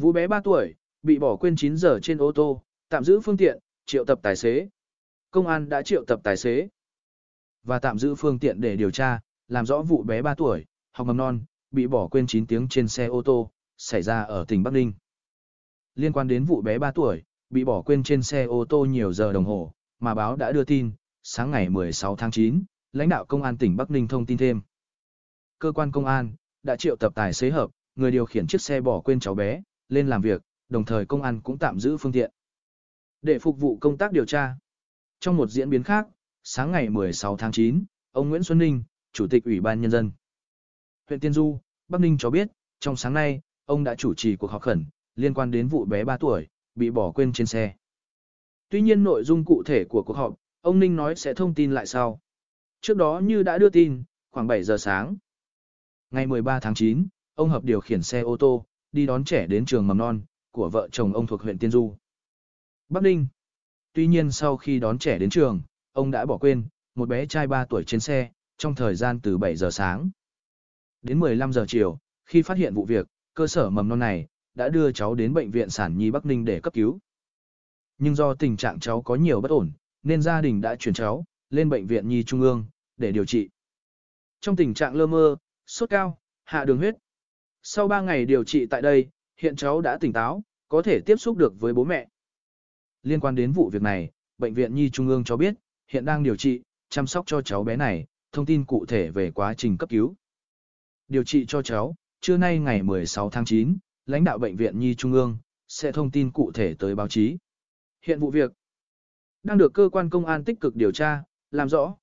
Vũ bé 3 tuổi, bị bỏ quên 9 giờ trên ô tô, tạm giữ phương tiện, triệu tập tài xế. Công an đã triệu tập tài xế và tạm giữ phương tiện để điều tra, làm rõ vụ bé 3 tuổi, học mầm non, bị bỏ quên 9 tiếng trên xe ô tô, xảy ra ở tỉnh Bắc Ninh. Liên quan đến vụ bé 3 tuổi, bị bỏ quên trên xe ô tô nhiều giờ đồng hồ, mà báo đã đưa tin, sáng ngày 16 tháng 9, lãnh đạo công an tỉnh Bắc Ninh thông tin thêm. Cơ quan công an đã triệu tập tài xế hợp, người điều khiển chiếc xe bỏ quên cháu bé, lên làm việc, đồng thời công an cũng tạm giữ phương tiện. Để phục vụ công tác điều tra. Trong một diễn biến khác, sáng ngày 16 tháng 9, ông Nguyễn Xuân Ninh, Chủ tịch Ủy ban Nhân dân huyện Tiên Du, Bắc Ninh cho biết, trong sáng nay, ông đã chủ trì cuộc họp khẩn liên quan đến vụ bé 3 tuổi bị bỏ quên trên xe. Tuy nhiên nội dung cụ thể của cuộc họp, ông Ninh nói sẽ thông tin lại sau. Trước đó như đã đưa tin, khoảng 7 giờ sáng. Ngày 13 tháng 9, ông Hợp điều khiển xe ô tô, đi đón trẻ đến trường mầm non, của vợ chồng ông thuộc huyện Tiên Du. Bắc Ninh Tuy nhiên sau khi đón trẻ đến trường, ông đã bỏ quên, một bé trai 3 tuổi trên xe, trong thời gian từ 7 giờ sáng đến 15 giờ chiều, khi phát hiện vụ việc, cơ sở mầm non này đã đưa cháu đến bệnh viện sản nhi Bắc Ninh để cấp cứu. Nhưng do tình trạng cháu có nhiều bất ổn, nên gia đình đã chuyển cháu lên bệnh viện nhi trung ương để điều trị. Trong tình trạng lơ mơ, sốt cao, hạ đường huyết, sau 3 ngày điều trị tại đây, hiện cháu đã tỉnh táo, có thể tiếp xúc được với bố mẹ. Liên quan đến vụ việc này, Bệnh viện Nhi Trung ương cho biết, hiện đang điều trị, chăm sóc cho cháu bé này, thông tin cụ thể về quá trình cấp cứu. Điều trị cho cháu, trưa nay ngày 16 tháng 9, lãnh đạo Bệnh viện Nhi Trung ương sẽ thông tin cụ thể tới báo chí. Hiện vụ việc đang được cơ quan công an tích cực điều tra, làm rõ,